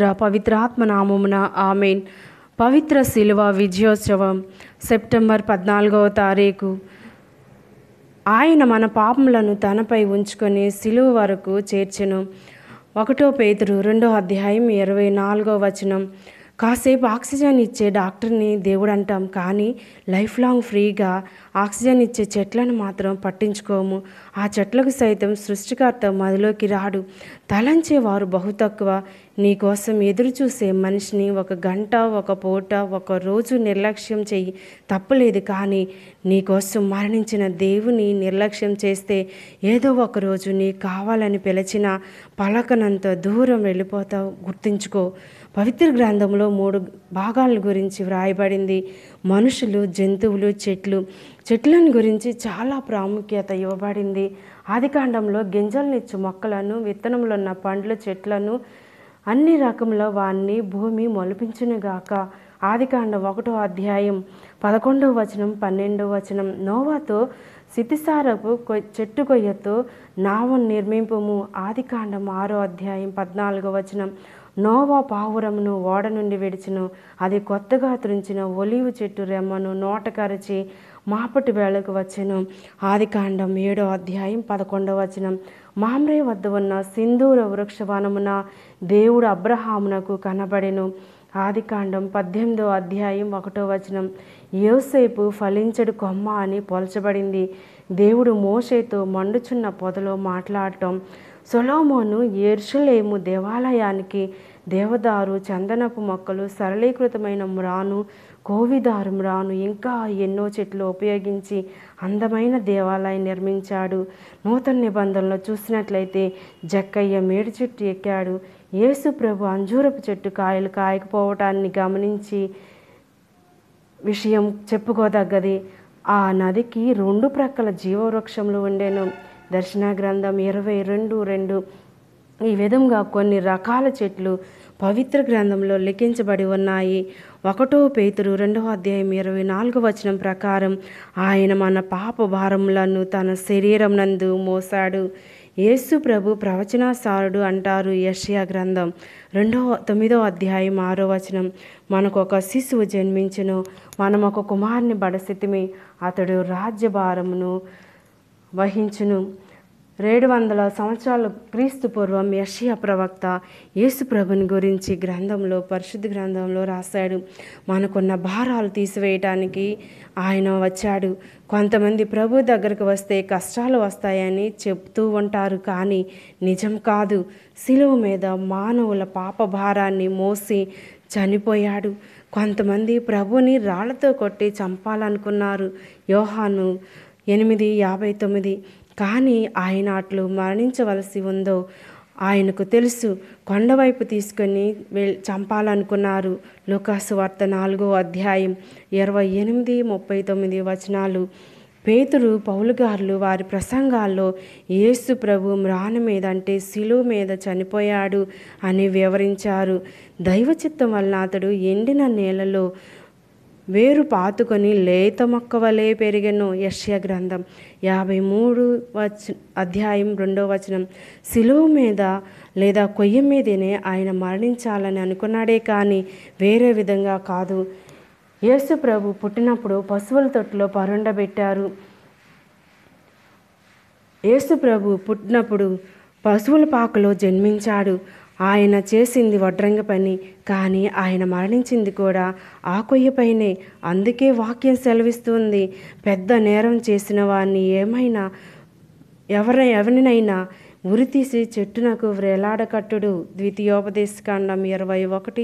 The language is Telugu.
పరిశుద్ధ పవిత్రాత్మ నామమున ఆమెన్ పవిత్ర శిలువ విజయోత్సవం సెప్టెంబర్ పద్నాలుగవ తారీఖు ఆయన మన పాపములను తనపై ఉంచుకొని శిలువ వరకు చేర్చను ఒకటో పేతురు రెండో అధ్యాయం ఇరవై నాలుగో వచనం కాసేపు ఆక్సిజన్ ఇచ్చే డాక్టర్ని దేవుడు అంటాం కానీ లైఫ్ లాంగ్ ఫ్రీగా ఆక్సిజన్ ఇచ్చే చెట్లను మాత్రం పట్టించుకోము ఆ చెట్లకు సైతం సృష్టికర్త మదిలోకి రాడు తలంచేవారు బహు తక్కువ నీకోసం ఎదురుచూసే మనిషిని ఒక గంట ఒక పూట ఒక రోజు నిర్లక్ష్యం చెయ్యి తప్పలేదు కానీ నీకోసం మరణించిన దేవుని నిర్లక్ష్యం చేస్తే ఏదో ఒక రోజు నీ కావాలని పిలిచిన పలకనంత దూరం వెళ్ళిపోతావు గుర్తుంచుకో పవిత్ర గ్రంథంలో మూడు భాగాల గురించి వ్రాయబడింది మనుషులు జంతువులు చెట్లు చెట్లను గురించి చాలా ప్రాముఖ్యత ఇవ్వబడింది ఆదికాండంలో గింజలనిచ్చు మొక్కలను విత్తనంలో ఉన్న పండ్ల చెట్లను అన్ని రకముల వారిని భూమి మొలిపించునుగాక ఆదికాండం ఒకటో అధ్యాయం పదకొండవ వచనం పన్నెండవ వచనం నోవాతో సితిసారపు చెట్టు కొయ్యతో నావం నిర్మింపము ఆదికాండం ఆరో అధ్యాయం పద్నాలుగో వచనం నోవా పావురమును ఓడ నుండి విడిచిను అది కొత్తగా త్రుంచిన ఒలివు చెట్టు రెమ్మను నోట కరిచి మాపటి వేళకు వచ్చెను ఆదికాండం ఏడో అధ్యాయం పదకొండవ వచనం మామ్రే వద్ద ఉన్న సింధూర వృక్షవనమున దేవుడు అబ్రహామునకు కనబడెను ఆదికాండం పద్దెనిమిదో అధ్యాయం ఒకటో వచనం ఏసేపు ఫలించడు కొమ్మ అని పోల్చబడింది దేవుడు మోషేతో మండుచున్న పొదలో మాట్లాడటం సొలోమోను ఏర్షులేము దేవాలయానికి దేవదారు చందనపు మొక్కలు సరళీకృతమైన మ్రాను కోవిదారం రాను ఇంకా ఎన్నో చెట్లు ఉపయోగించి అందమైన దేవాలయం నిర్మించాడు నూతన నిబంధనలో చూసినట్లయితే జక్కయ్య మేడి చెట్టు ఎక్కాడు యేసు ప్రభు అంజూరపు చెట్టు కాయలు కాయకపోవటాన్ని గమనించి విషయం చెప్పుకోదగ్గది ఆ నదికి రెండు ప్రక్కల జీవవృక్షములు ఉండేను దర్శన గ్రంథం ఇరవై రెండు రెండు ఈ విధంగా కొన్ని రకాల చెట్లు పవిత్ర గ్రంథంలో లిఖించబడి ఉన్నాయి ఒకటో పేతురు రెండవ అధ్యాయం ఇరవై నాలుగు వచనం ప్రకారం ఆయన మన పాప భారములను తన శరీరం నందు మోసాడు యేసు ప్రభు ప్రవచనాసారుడు అంటారు యషియా గ్రంథం రెండవ తొమ్మిదవ అధ్యాయం ఆరో వచనం మనకు ఒక శిశువు జన్మించును మనం ఒక కుమారుని బడసితిమి అతడు రాజ్యభారమును వహించును ఏడు వందల సంవత్సరాల క్రీస్తు పూర్వం యషియా ప్రవక్త యేసుప్రభుని గురించి గ్రంథంలో పరిశుద్ధ గ్రంథంలో రాశాడు మనకున్న భారాలు తీసివేయటానికి ఆయన వచ్చాడు కొంతమంది ప్రభు దగ్గరకు వస్తే కష్టాలు వస్తాయని చెప్తూ ఉంటారు కానీ నిజం కాదు శిలువు మీద మానవుల పాప భారాన్ని మోసి చనిపోయాడు కొంతమంది ప్రభుని రాళ్లతో కొట్టి చంపాలనుకున్నారు యోహాను ఎనిమిది యాభై తొమ్మిది కానీ ఆయన అట్లు మరణించవలసి ఉందో ఆయనకు తెలుసు కొండవైపు తీసుకొని వె చంపాలనుకున్నారు లుకాసు వార్త నాలుగో అధ్యాయం ఇరవై ఎనిమిది ముప్పై తొమ్మిది వచనాలు పేతురు పౌలుగారులు వారి ప్రసంగాల్లో యేసు ప్రభు మ్రాన మీద అంటే శిలువు మీద చనిపోయాడు అని వివరించారు దైవచిత్తం వలన అతడు ఎండిన నేలలో వేరు పాతుకొని లేత మొక్క వలె పెరిగెను యష్య గ్రంథం యాభై మూడు వచ అధ్యాయం రెండో వచనం సిలువ మీద లేదా కొయ్య మీదనే ఆయన మరణించాలని అనుకున్నాడే కానీ వేరే విధంగా కాదు యేసు ప్రభు పుట్టినప్పుడు పశువుల తొట్టులో పరుండబెట్టారు యేసు ప్రభు పుట్టినప్పుడు పశువుల పాకలో జన్మించాడు ఆయన చేసింది వడ్రంగ పని కానీ ఆయన మరణించింది కూడా ఆ కొయ్యపైనే అందుకే వాక్యం సెలవిస్తుంది పెద్ద నేరం చేసిన వారిని ఏమైనా ఎవర ఎవరినైనా ఉరితీసి చెట్టునకు వ్రేలాడకట్టుడు ద్వితీయోపదేశకాండం ఇరవై ఒకటి